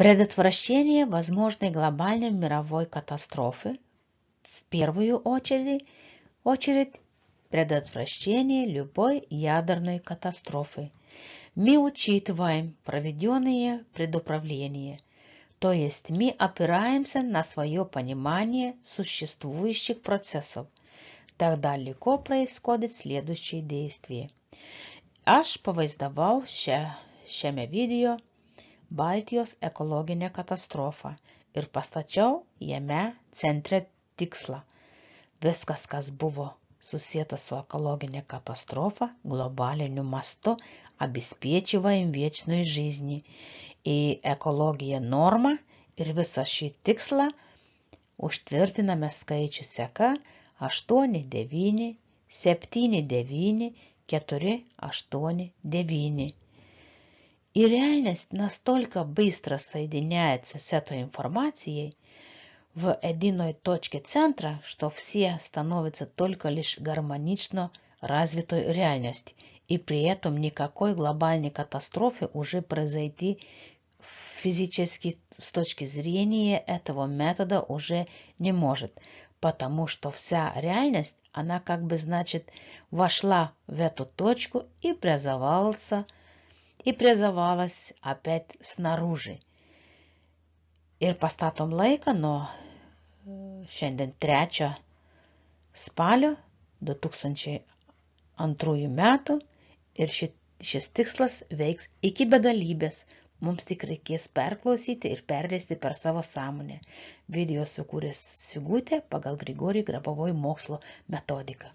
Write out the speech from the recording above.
Предотвращение возможной глобальной мировой катастрофы в первую очередь, очередь предотвращение любой ядерной катастрофы. Мы учитываем проведенные предуправления, то есть мы опираемся на свое понимание существующих процессов. Тогда легко происходят следующие действия. Аж повоздавал ще, видео – baltijos ekologinę katastrofą ir pastačiau jame centre tikslą - viskas, kas buvo susijęta su экологиной катастрофой глобальную масту обеспечиваем вечную жизнь. И экология норма, ir visą šį tikslą užtvirtiname skaičių seka 8, 9, 7, 9, 4, 8, 9. И реальность настолько быстро соединяется с этой информацией в единой точке центра, что все становятся только лишь гармонично развитой реальностью, и при этом никакой глобальной катастрофы уже произойти физически с точки зрения этого метода уже не может, потому что вся реальность, она как бы значит вошла в эту точку и образовался и призывалась опять снаружи. Ir pastatom laiką nuo э, šiandien 3 spalio 2002 metų ir ši, šis tikslas veiks iki begalybės. Mums tik reikės perklausyti ir perleisti per savo sąmonę. Video sukūrė Sigutė pagal Grigorį Grabovoj mokslo metodiką.